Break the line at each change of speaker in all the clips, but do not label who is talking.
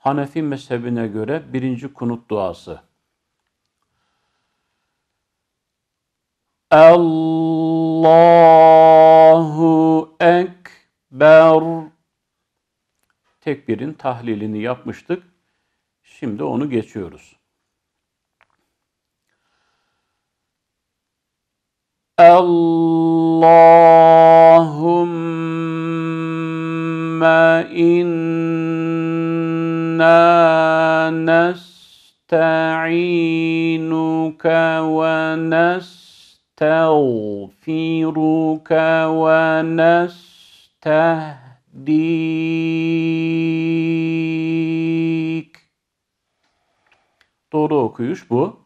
Hanefi mezhebine göre birinci kunut duası. Allahu Ekber Tekbirin tahlilini yapmıştık. Şimdi onu geçiyoruz. Allahümme in نستعينك ونستغفرك ونستهديك Doğru okuyuş bu.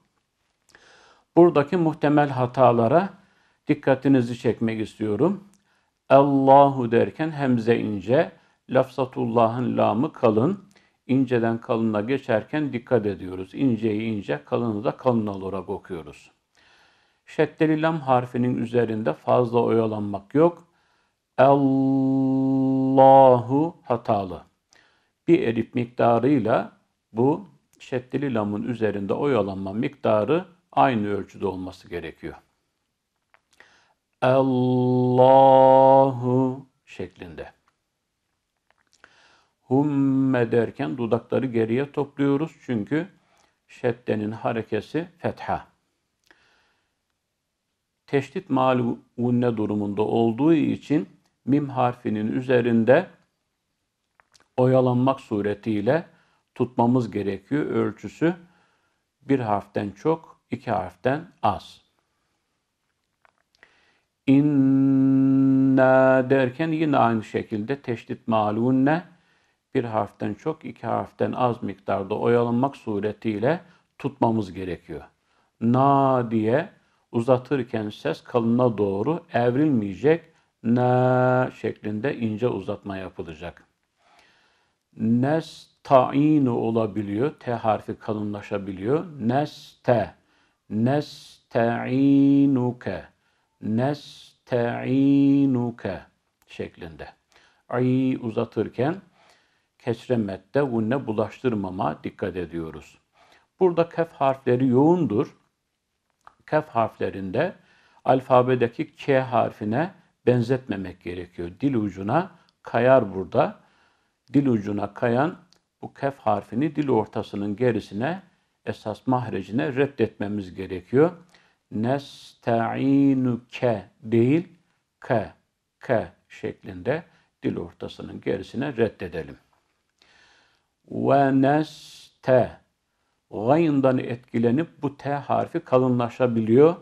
Buradaki muhtemel hatalara dikkatinizi çekmek istiyorum. Allahu derken hemze ince, lafzatullahın lamı kalın inceden kalına geçerken dikkat ediyoruz. İnceyi ince, kalını da kalın olarak okuyoruz. Şeddeli lam harfinin üzerinde fazla oyalanmak yok. Allahu hatalı. Bir elif miktarıyla bu şeddeli lamın üzerinde oyalanma miktarı aynı ölçüde olması gerekiyor. Allahu şeklinde humme derken dudakları geriye topluyoruz. Çünkü şeddenin harekesi fetha. Teşdit malune durumunda olduğu için mim harfinin üzerinde oyalanmak suretiyle tutmamız gerekiyor. Ölçüsü bir harften çok, iki harften az. İnna derken yine aynı şekilde teşdit malunne bir harften çok, iki harften az miktarda oyalanmak suretiyle tutmamız gerekiyor. Na diye uzatırken ses kalına doğru evrilmeyecek. Na şeklinde ince uzatma yapılacak. Nesta'inu olabiliyor. T harfi kalınlaşabiliyor. Neste. Nesta'inuke. Nesta'inuke şeklinde. Ay uzatırken kesremette unne bulaştırmama dikkat ediyoruz. Burada kef harfleri yoğundur. Kef harflerinde alfabedeki K harfine benzetmemek gerekiyor. Dil ucuna kayar burada. Dil ucuna kayan bu kef harfini dil ortasının gerisine esas mahrecine reddetmemiz gerekiyor. Nesta'inuke değil, ke, ke şeklinde dil ortasının gerisine reddedelim ve te, Gayından etkilenip bu T harfi kalınlaşabiliyor.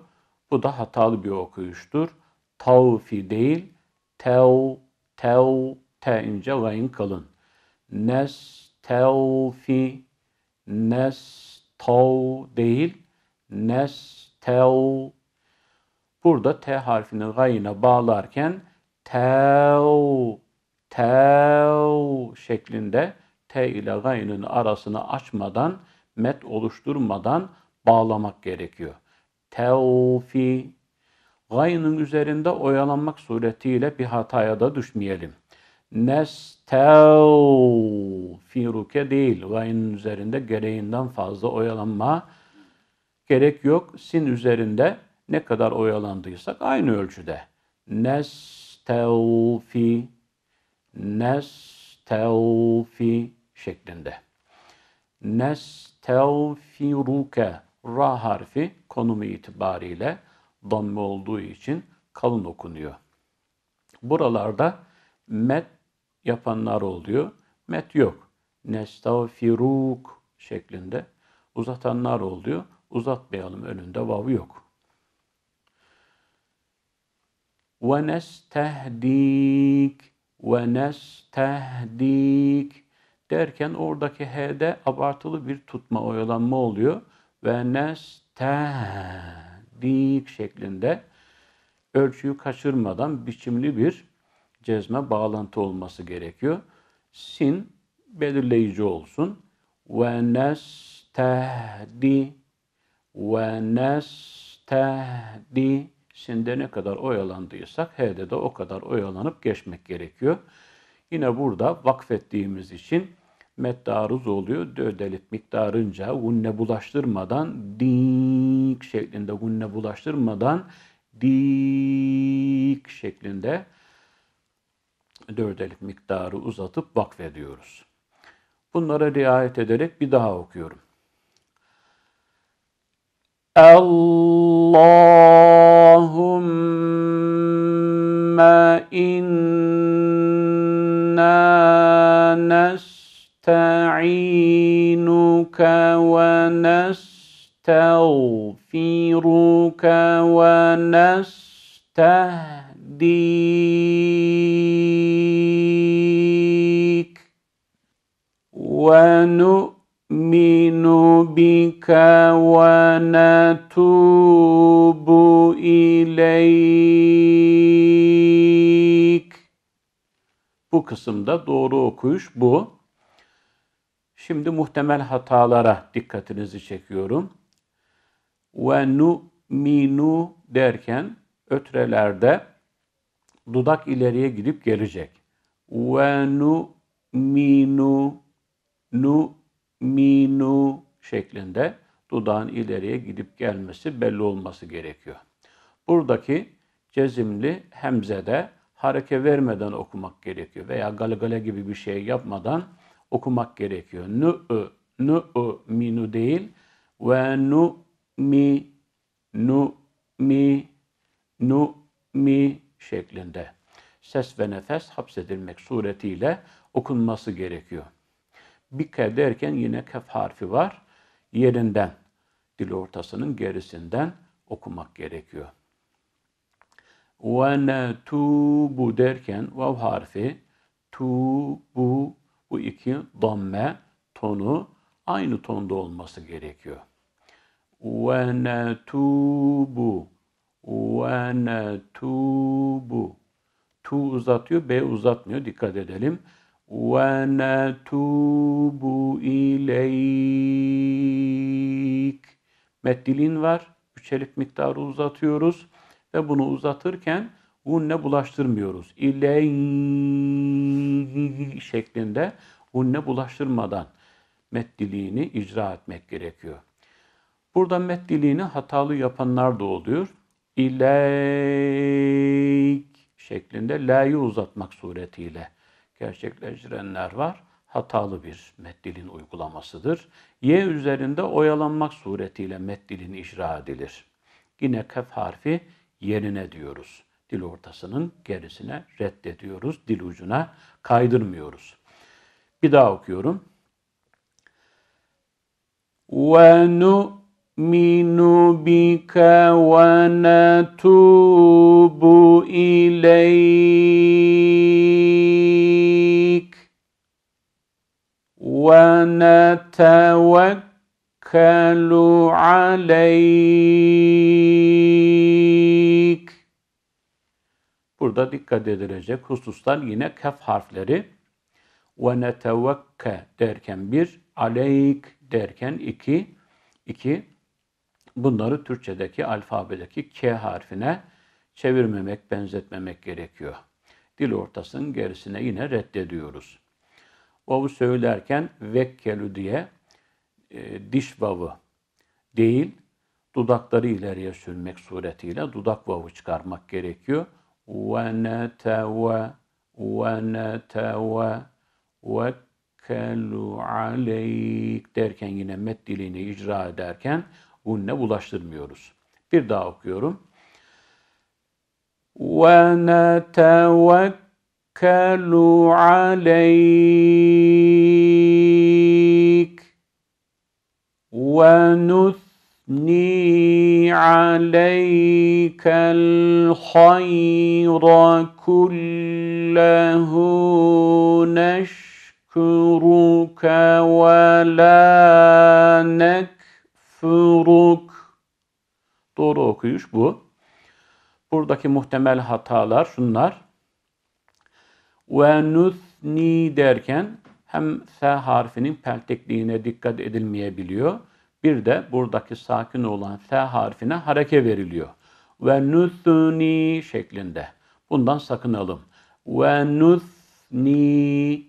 Bu da hatalı bir okuyuştur. Tavfi değil, tev, tev, te ince gayın kalın. Nes Nes nestav değil, Nes nestav. Burada T harfini gayına bağlarken tev, tev şeklinde T ile gaynın arasını açmadan, met oluşturmadan bağlamak gerekiyor. Tevfi. Gaynın üzerinde oyalanmak suretiyle bir hataya da düşmeyelim. Nestevfiruke değil. Gaynın üzerinde gereğinden fazla oyalanma gerek yok. Sin üzerinde ne kadar oyalandıysak aynı ölçüde. Nestevfi. Nestevfi şeklinde. Nestevfiruke ra harfi konumu itibariyle damme olduğu için kalın okunuyor. Buralarda met yapanlar oluyor. Met yok. Nestağfiruk şeklinde uzatanlar oluyor. Uzatmayalım önünde vav yok. Ve nestehdik ve nestehdik derken oradaki H'de abartılı bir tutma, oyalanma oluyor. Ve nestedik şeklinde ölçüyü kaçırmadan biçimli bir cezme bağlantı olması gerekiyor. Sin belirleyici olsun. Ve nestehdi ve nestehdi sinde ne kadar oyalandıysak H'de de o kadar oyalanıp geçmek gerekiyor. Yine burada vakfettiğimiz için meddaruz oluyor. Dödelip miktarınca gunne bulaştırmadan dik şeklinde gunne bulaştırmadan dik şeklinde dördelik miktarı uzatıp vakfediyoruz. Bunlara riayet ederek bir daha okuyorum. Allahümme in نستعينك ونستغفرك ونستهديك ونؤمن بك ونتوب إليك Bu kısımda doğru okuyuş bu. Şimdi muhtemel hatalara dikkatinizi çekiyorum. Ve nu minu derken ötrelerde dudak ileriye gidip gelecek. Ve nu minu nu minu şeklinde dudağın ileriye gidip gelmesi belli olması gerekiyor. Buradaki cezimli hemzede hareke vermeden okumak gerekiyor veya galgale gibi bir şey yapmadan okumak gerekiyor. Nu'u, nu'u minu değil. Ve nu mi, nu mi, nu mi şeklinde. Ses ve nefes hapsedilmek suretiyle okunması gerekiyor. Bike derken yine kef harfi var. Yerinden, dil ortasının gerisinden okumak gerekiyor. Ve bu derken vav harfi tu bu bu iki damme tonu aynı tonda olması gerekiyor. Ve netubu ve netubu Tu uzatıyor, B uzatmıyor. Dikkat edelim. Ve netubu ileyk Meddilin var. Üç elif miktarı uzatıyoruz. Ve bunu uzatırken unne bulaştırmıyoruz. İley şeklinde unne bulaştırmadan meddiliğini icra etmek gerekiyor. Burada meddiliğini hatalı yapanlar da oluyor. İleyk şeklinde la'yı uzatmak suretiyle gerçekleştirenler var. Hatalı bir meddilin uygulamasıdır. Y üzerinde oyalanmak suretiyle meddilin icra edilir. Yine kef harfi yerine diyoruz dil ortasının gerisine reddediyoruz, dil ucuna kaydırmıyoruz. Bir daha okuyorum. Ve bika ve بِكَ وَنَتُوبُ ve وَنَتَوَكَّلُ عَلَيْكَ Burada dikkat edilecek hususlar yine kef harfleri. Ve netevekke derken bir, aleyk derken iki, iki. Bunları Türkçedeki alfabedeki K harfine çevirmemek, benzetmemek gerekiyor. Dil ortasının gerisine yine reddediyoruz. Vavu söylerken vekkelü diye e, diş vavı değil, dudakları ileriye sürmek suretiyle dudak vavu çıkarmak gerekiyor. ونتوى ونتوى vekkelu عليك derken yine met dilini icra ederken unne bulaştırmıyoruz. Bir daha okuyorum. Ve netevekkelu عليك ve nut أثني عليك الخير كله ve ولا nekfuruk. Doğru okuyuş bu. Buradaki muhtemel hatalar şunlar. Ve nusni derken hem S harfinin peltekliğine dikkat edilmeyebiliyor bir de buradaki sakin olan f harfine hareke veriliyor. Ve nusuni şeklinde. Bundan sakınalım. Ve nusni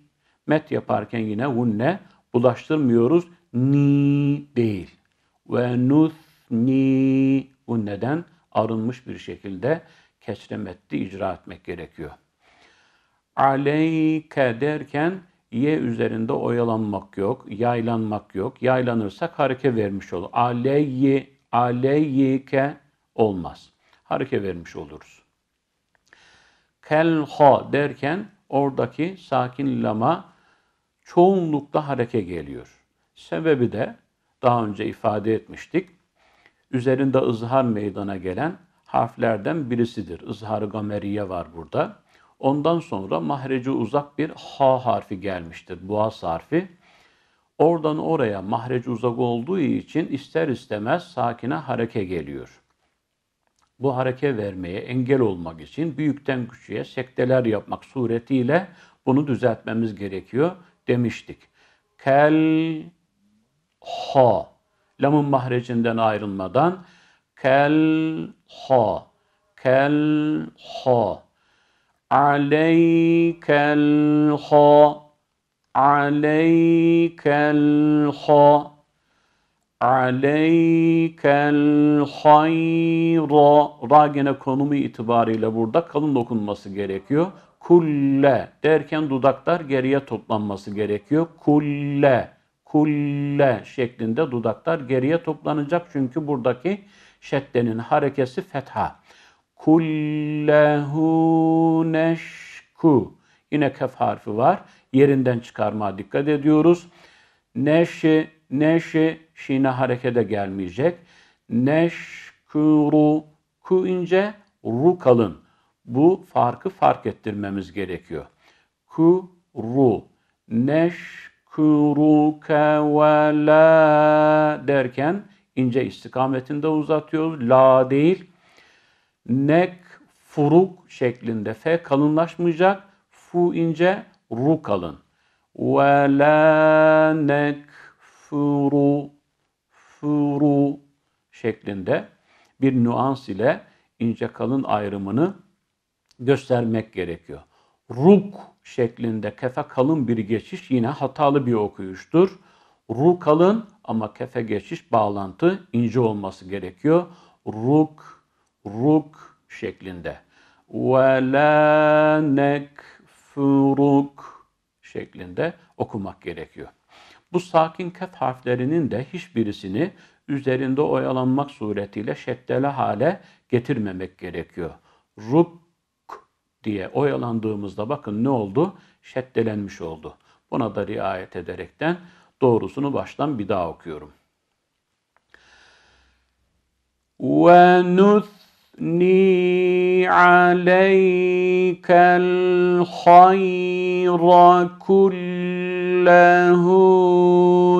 met yaparken yine unne bulaştırmıyoruz. Ni değil. Ve nusni vunneden arınmış bir şekilde keçremetti icra etmek gerekiyor. Aleyke derken Y üzerinde oyalanmak yok, yaylanmak yok. Yaylanırsak hareke vermiş olur. Aleyyi, aleyyike olmaz. Hareke vermiş oluruz. Kelha derken oradaki sakin lama çoğunlukla hareke geliyor. Sebebi de daha önce ifade etmiştik. Üzerinde ızhar meydana gelen harflerden birisidir. Izhar-ı gameriye var burada. Ondan sonra mahreci uzak bir ha harfi gelmiştir. Boğaz harfi. Oradan oraya mahreci uzak olduğu için ister istemez sakine hareke geliyor. Bu hareke vermeye engel olmak için büyükten küçüğe sekteler yapmak suretiyle bunu düzeltmemiz gerekiyor demiştik. Kel ha lamın mahrecinden ayrılmadan kel ha kel ha aleykel ha aleykel ha aleykel hayra ra gene konumu itibariyle burada kalın dokunması gerekiyor. Kulle derken dudaklar geriye toplanması gerekiyor. Kulle kulle şeklinde dudaklar geriye toplanacak çünkü buradaki şeddenin harekesi fetha. Kullehu neşku. Yine kef harfi var. Yerinden çıkarma dikkat ediyoruz. Neşi, neşi, şine harekete gelmeyecek. Neşkuru, ku ince, ru kalın. Bu farkı fark ettirmemiz gerekiyor. Ku, ru. Neşkuruke ve derken ince istikametinde uzatıyoruz. La değil, nek, furuk şeklinde. F kalınlaşmayacak. Fu ince, ru kalın. Ve la nek furu furu şeklinde bir nüans ile ince kalın ayrımını göstermek gerekiyor. Ruk şeklinde kefe kalın bir geçiş yine hatalı bir okuyuştur. Ru kalın ama kefe geçiş bağlantı ince olması gerekiyor. Ruk ruk şeklinde. Ve la nekfuruk şeklinde okumak gerekiyor. Bu sakin kef harflerinin de hiçbirisini üzerinde oyalanmak suretiyle şeddeli hale getirmemek gerekiyor. Ruk diye oyalandığımızda bakın ne oldu? Şeddelenmiş oldu. Buna da riayet ederekten doğrusunu baştan bir daha okuyorum. Ve nuth أثني عليك الخير كله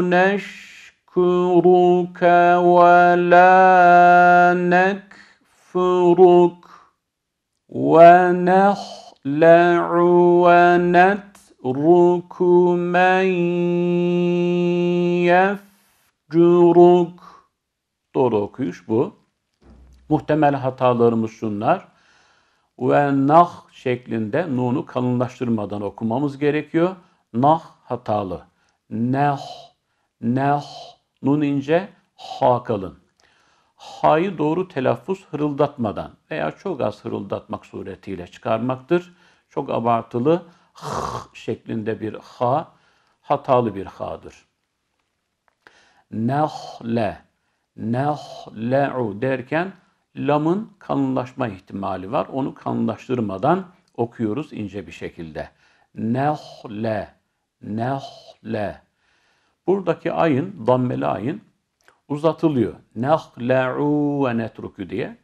نشكرك ولا نكفرك ونخلع ونترك من يفجرك. طرق يشبه Muhtemel hatalarımız şunlar. Ve nah şeklinde nunu kalınlaştırmadan okumamız gerekiyor. Nah hatalı. Neh neh Nun ince, ha kalın. Ha'yı doğru telaffuz hırıldatmadan veya çok az hırıldatmak suretiyle çıkarmaktır. Çok abartılı h şeklinde bir ha, hatalı bir ha'dır. Nehle, nehle'u derken lamın kanlaşma ihtimali var. Onu kanlaştırmadan okuyoruz ince bir şekilde. Nehle, nehle. Buradaki ayın, dammeli ayın uzatılıyor. Nehle'u ve netruku diye.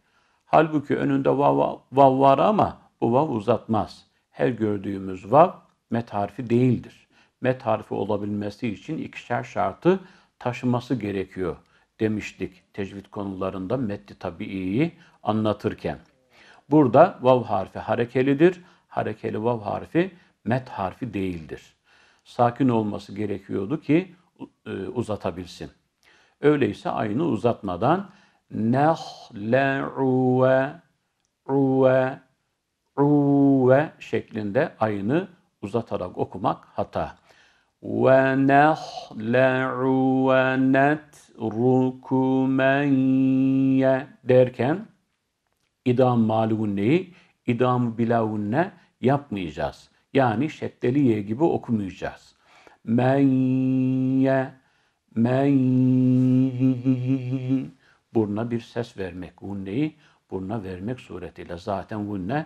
Halbuki önünde vav, vav var ama bu vav uzatmaz. Her gördüğümüz vav met harfi değildir. Met harfi olabilmesi için ikişer şartı taşıması gerekiyor demiştik tecvid konularında metni tabiiyi anlatırken. Burada vav harfi harekelidir. Harekeli vav harfi met harfi değildir. Sakin olması gerekiyordu ki e, uzatabilsin. Öyleyse aynı uzatmadan nehle uve uve şeklinde aynı uzatarak okumak hata. وَنَخْلَعُ وَنَتْرُكُ مَنْ derken idam malunneyi idam bilavunne yapmayacağız. Yani şeddeliye gibi okumayacağız. Men ye men burna bir ses vermek. Hunneyi buruna vermek suretiyle. Zaten hunne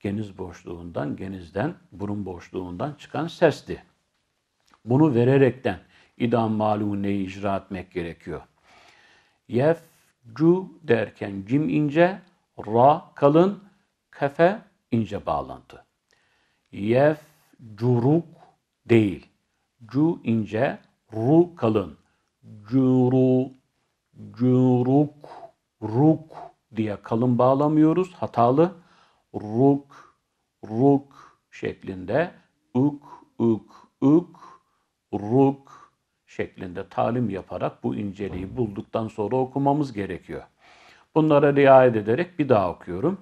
geniz boşluğundan, genizden, burun boşluğundan çıkan sesti. Bunu vererekten idam maluneyi icra etmek gerekiyor. Yef, cu derken cim ince, ra kalın, kefe ince bağlantı. Yef, curuk değil. Cu ince, ru kalın. Curu, curuk, ruk diye kalın bağlamıyoruz. Hatalı. Ruk, ruk şeklinde. Uk, uk, uk ruk şeklinde talim yaparak bu inceliği bulduktan sonra okumamız gerekiyor. Bunlara riayet ederek bir daha okuyorum.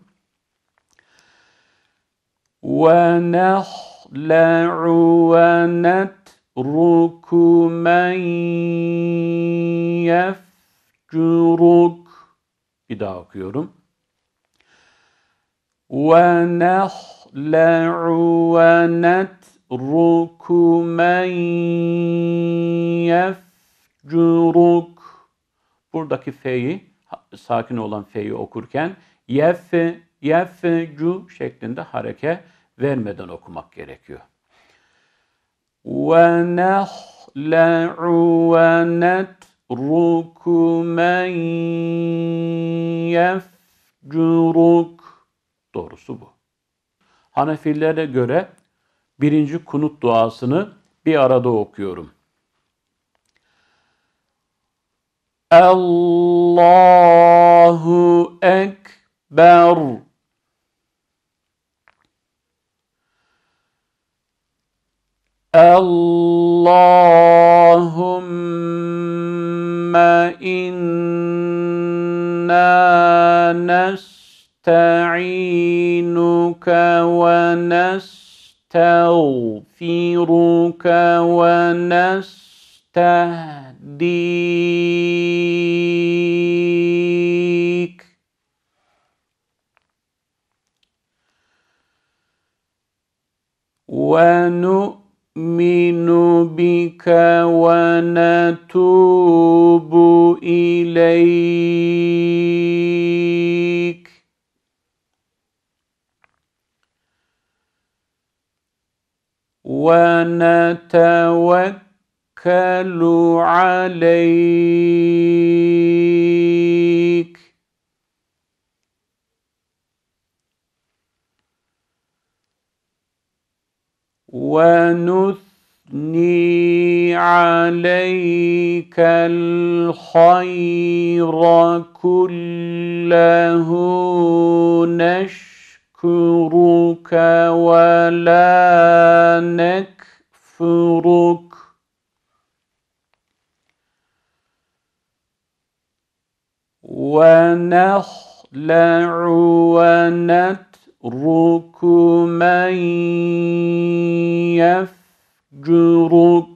وَنَخْلَعُ وَنَتْرُكُ مَنْ يَفْجُرُكُ Bir daha okuyorum. وَنَخْلَعُ وَنَتْرُكُ يَسْرُكُ مَنْ يَفْجُرُكُ Buradaki fe'yi, sakin olan fe'yi okurken yef, yef, şeklinde hareke vermeden okumak gerekiyor. وَنَخْلَعُ وَنَتْرُكُ مَنْ يَفْجُرُكُ Doğrusu bu. Hanefilere göre birinci kunut duasını bir arada okuyorum. Allahu Ekber Allahümme inna nesta'inuke ve nesta'inuke نستغفرك ونستهديك ونؤمن بك ونتوب إليك ونتوكل عليك ونثني عليك الخير كله نشر نذكرك ولا نكفرك ونخلع ونترك من يفجرك